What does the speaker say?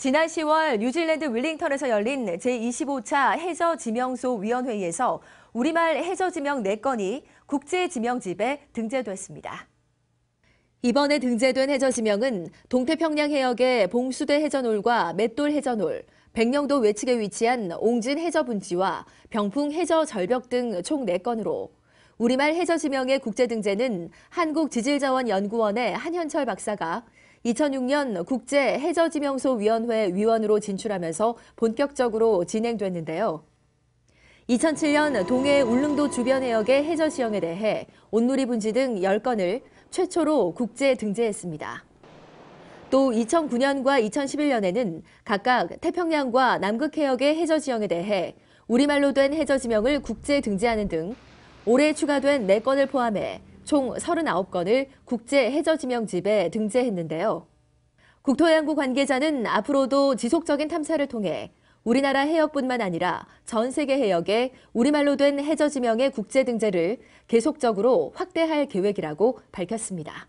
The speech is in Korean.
지난 10월 뉴질랜드 윌링턴에서 열린 제25차 해저지명소 위원회의에서 우리말 해저지명 4건이 국제지명집에 등재됐습니다. 이번에 등재된 해저지명은 동태평양 해역의 봉수대 해저놀과 맷돌 해저놀, 백령도 외측에 위치한 옹진 해저분지와 병풍 해저절벽 등 총 4건으로 우리말 해저지명의 국제등재는 한국지질자원연구원의 한현철 박사가 2006년 국제해저지명소위원회 위원으로 진출하면서 본격적으로 진행됐는데요. 2007년 동해 울릉도 주변 해역의 해저 지형에 대해 온누리 분지 등 10건을 최초로 국제 등재했습니다. 또 2009년과 2011년에는 각각 태평양과 남극 해역의 해저 지형에 대해 우리말로 된 해저 지명을 국제 등재하는 등 올해 추가된 4건을 포함해 총 39건을 국제 해저 지명집에 등재했는데요. 국토해양부 관계자는 앞으로도 지속적인 탐사를 통해 우리나라 해역뿐만 아니라 전 세계 해역에 우리말로 된 해저 지명의 국제 등재를 계속적으로 확대할 계획이라고 밝혔습니다.